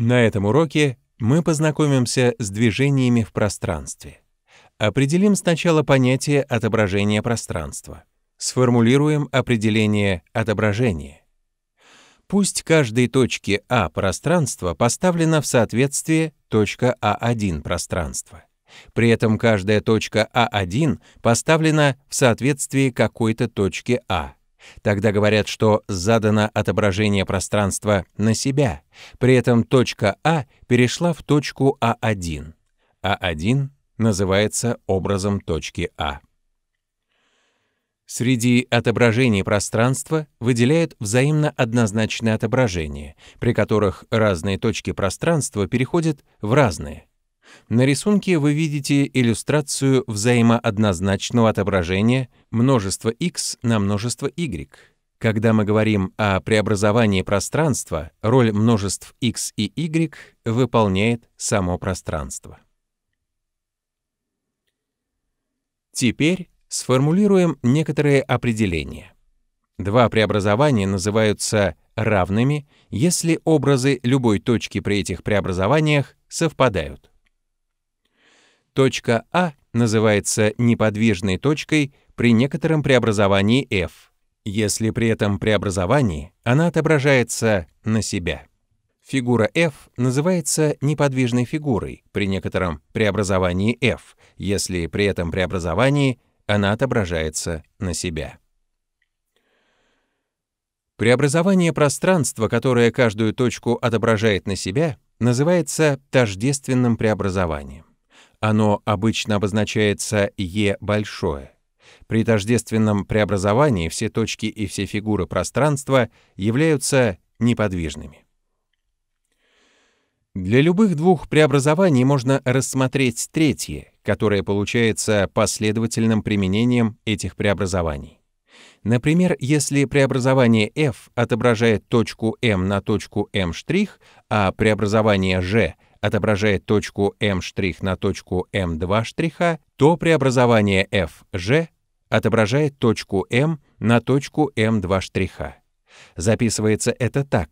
На этом уроке мы познакомимся с движениями в пространстве. Определим сначала понятие отображения пространства. Сформулируем определение отображения. Пусть каждой точке А пространства поставлена в соответствие точка А1 пространства. При этом каждая точка А1 поставлена в соответствии какой-то точке А. Тогда говорят, что задано отображение пространства на себя, при этом точка А перешла в точку А1. А1 называется образом точки А. Среди отображений пространства выделяют взаимно однозначные отображения, при которых разные точки пространства переходят в разные. На рисунке вы видите иллюстрацию взаимооднозначного отображения множества x на множество y. Когда мы говорим о преобразовании пространства, роль множеств x и y выполняет само пространство. Теперь сформулируем некоторые определения. Два преобразования называются равными, если образы любой точки при этих преобразованиях совпадают. Точка А называется неподвижной точкой при некотором преобразовании f, если при этом преобразовании она отображается на себя. Фигура f называется неподвижной фигурой при некотором преобразовании f, если при этом преобразовании она отображается на себя. Преобразование пространства, которое каждую точку отображает на себя, называется тождественным преобразованием. Оно обычно обозначается «Е» большое. При тождественном преобразовании все точки и все фигуры пространства являются неподвижными. Для любых двух преобразований можно рассмотреть третье, которое получается последовательным применением этих преобразований. Например, если преобразование f отображает точку m на точку m', а преобразование g — отображает точку M' на точку М 2 штриха, то преобразование FG отображает точку М на точку М2 штриха. Записывается это так.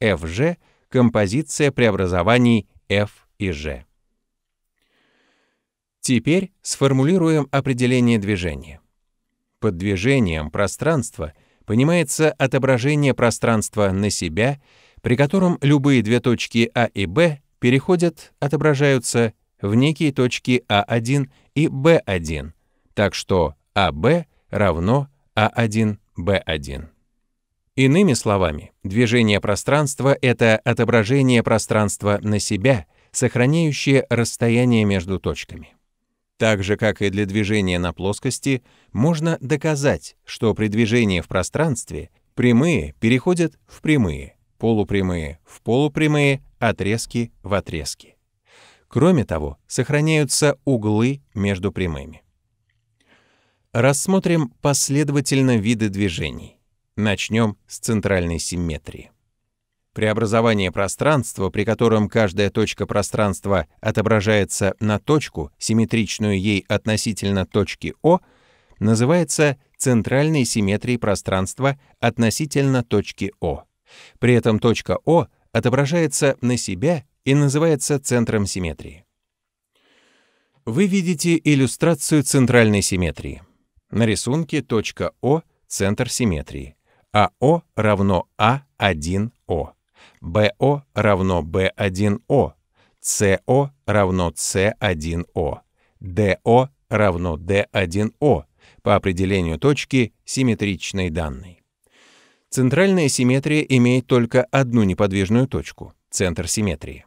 FG — композиция преобразований F и G. Теперь сформулируем определение движения. Под движением пространства понимается отображение пространства на себя, при котором любые две точки А и Б переходят, отображаются в некие точки А1 и B1, так что АБ равно А1-Б1. Иными словами, движение пространства — это отображение пространства на себя, сохраняющее расстояние между точками. Так же, как и для движения на плоскости, можно доказать, что при движении в пространстве прямые переходят в прямые, полупрямые в полупрямые, отрезки в отрезки. Кроме того, сохраняются углы между прямыми. Рассмотрим последовательно виды движений. Начнем с центральной симметрии. Преобразование пространства, при котором каждая точка пространства отображается на точку, симметричную ей относительно точки О, называется центральной симметрией пространства относительно точки О. При этом точка О отображается на себя и называется центром симметрии. Вы видите иллюстрацию центральной симметрии. На рисунке точка О — центр симметрии. АО равно А1О. БО равно Б1О. СО равно С1О. ДО равно д 1 о по определению точки симметричной данной. Центральная симметрия имеет только одну неподвижную точку — центр симметрии.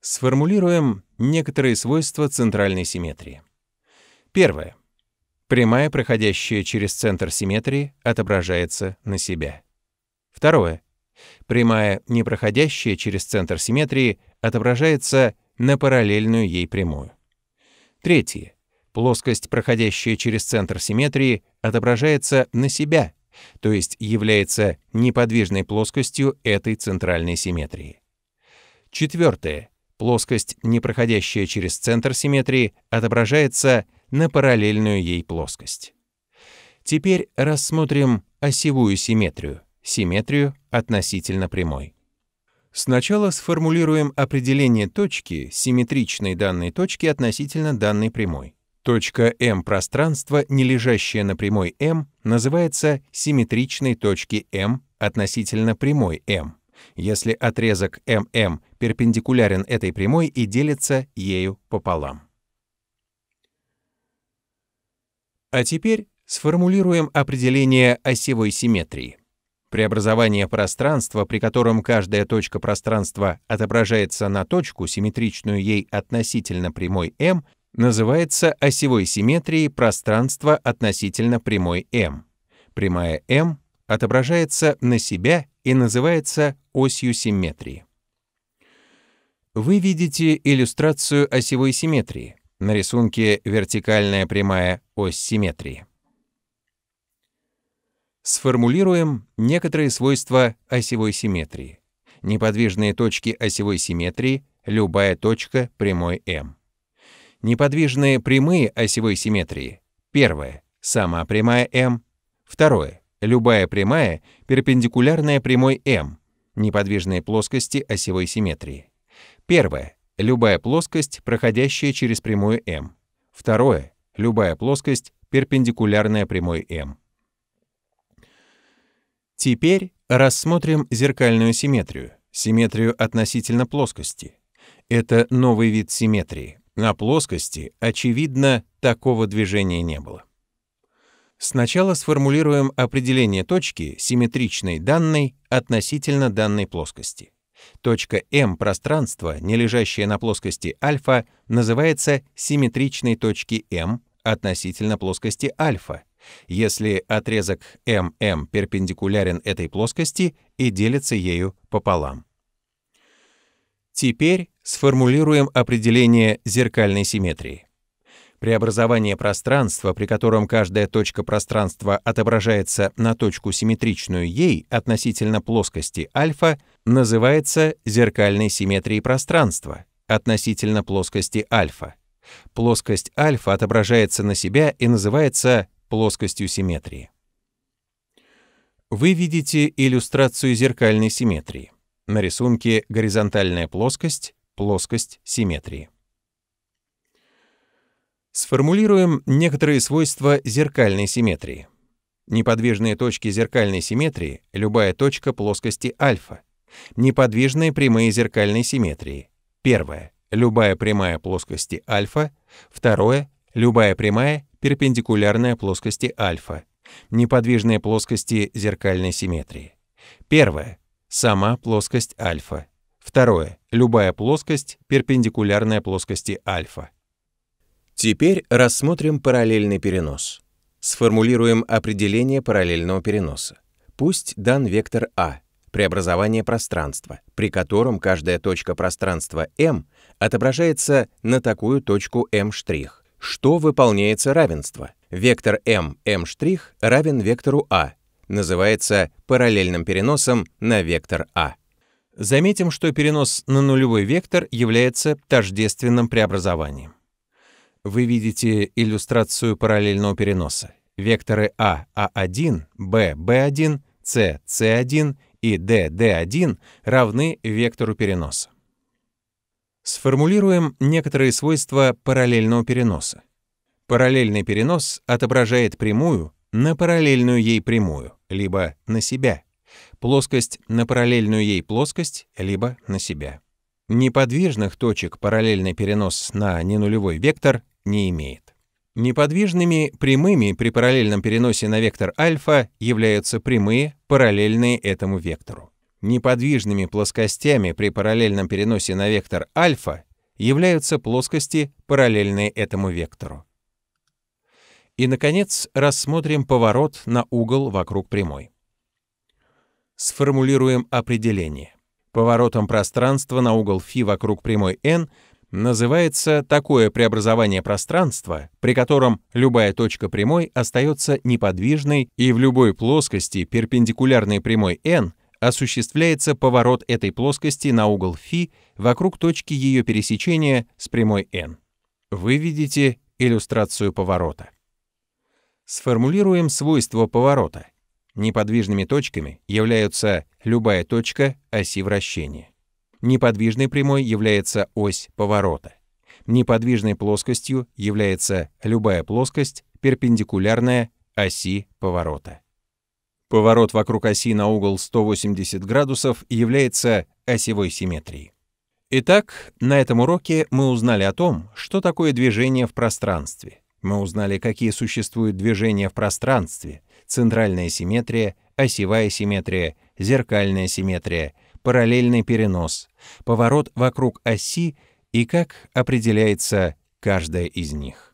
Сформулируем некоторые свойства центральной симметрии. Первое. Прямая, проходящая через центр симметрии, отображается на себя. Второе. Прямая, не проходящая через центр симметрии, отображается на параллельную ей прямую. Третье. Плоскость, проходящая через центр симметрии, отображается на себя — то есть является неподвижной плоскостью этой центральной симметрии. Четвертое. Плоскость, не проходящая через центр симметрии, отображается на параллельную ей плоскость. Теперь рассмотрим осевую симметрию, симметрию относительно прямой. Сначала сформулируем определение точки, симметричной данной точки относительно данной прямой. Точка М пространства, не лежащая на прямой М, называется симметричной точки М относительно прямой М, если отрезок ММ перпендикулярен этой прямой и делится ею пополам. А теперь сформулируем определение осевой симметрии. Преобразование пространства, при котором каждая точка пространства отображается на точку, симметричную ей относительно прямой М, называется осевой симметрией пространства относительно прямой М. Прямая М отображается на себя и называется осью симметрии. Вы видите иллюстрацию осевой симметрии. На рисунке вертикальная прямая ось симметрии. Сформулируем некоторые свойства осевой симметрии. Неподвижные точки осевой симметрии — любая точка прямой М. Неподвижные прямые осевой симметрии. Первое. Сама прямая М. Второе. Любая прямая, перпендикулярная прямой М. Неподвижные плоскости осевой симметрии. Первое. Любая плоскость, проходящая через прямую М. Второе. Любая плоскость, перпендикулярная прямой М. Теперь рассмотрим зеркальную симметрию, симметрию относительно плоскости. Это новый вид симметрии. На плоскости, очевидно, такого движения не было. Сначала сформулируем определение точки, симметричной данной, относительно данной плоскости. Точка М пространства, не лежащая на плоскости альфа, называется симметричной точки М относительно плоскости альфа, если отрезок ММ перпендикулярен этой плоскости и делится ею пополам. Теперь сформулируем определение зеркальной симметрии. Преобразование пространства, при котором каждая точка пространства отображается на точку, симметричную ей относительно плоскости альфа, называется зеркальной симметрией пространства относительно плоскости альфа. Плоскость альфа отображается на себя и называется плоскостью симметрии. Вы видите иллюстрацию зеркальной симметрии. На рисунке горизонтальная плоскость, плоскость симметрии. Сформулируем некоторые свойства зеркальной симметрии. Неподвижные точки зеркальной симметрии — любая точка плоскости альфа. Неподвижные прямые зеркальной симметрии. Первое — любая прямая плоскости альфа. Второе — любая прямая перпендикулярная плоскости альфа. Неподвижные плоскости зеркальной симметрии. Первое сама плоскость альфа. Второе. Любая плоскость, перпендикулярная плоскости альфа. Теперь рассмотрим параллельный перенос. Сформулируем определение параллельного переноса. Пусть дан вектор А, преобразование пространства, при котором каждая точка пространства М отображается на такую точку М', что выполняется равенство. Вектор М, М' равен вектору А, называется параллельным переносом на вектор А. Заметим, что перенос на нулевой вектор является тождественным преобразованием. Вы видите иллюстрацию параллельного переноса. Векторы А, А1, Б, Б1, С, С1 и D, D1 равны вектору переноса. Сформулируем некоторые свойства параллельного переноса. Параллельный перенос отображает прямую на параллельную ей прямую либо на себя. Плоскость на параллельную ей плоскость, либо на себя. Неподвижных точек параллельный перенос на ненулевой вектор не имеет. Неподвижными прямыми при параллельном переносе на вектор альфа являются прямые, параллельные этому вектору. Неподвижными плоскостями при параллельном переносе на вектор альфа являются плоскости, параллельные этому вектору. И, наконец, рассмотрим поворот на угол вокруг прямой. Сформулируем определение. Поворотом пространства на угол φ вокруг прямой n называется такое преобразование пространства, при котором любая точка прямой остается неподвижной и в любой плоскости перпендикулярной прямой n осуществляется поворот этой плоскости на угол φ вокруг точки ее пересечения с прямой n. Вы видите иллюстрацию поворота. Сформулируем свойство поворота. Неподвижными точками являются любая точка оси вращения. Неподвижной прямой является ось поворота. Неподвижной плоскостью является любая плоскость, перпендикулярная оси поворота. Поворот вокруг оси на угол 180 градусов является осевой симметрией. Итак, на этом уроке мы узнали о том, что такое движение в пространстве, мы узнали, какие существуют движения в пространстве, центральная симметрия, осевая симметрия, зеркальная симметрия, параллельный перенос, поворот вокруг оси и как определяется каждая из них.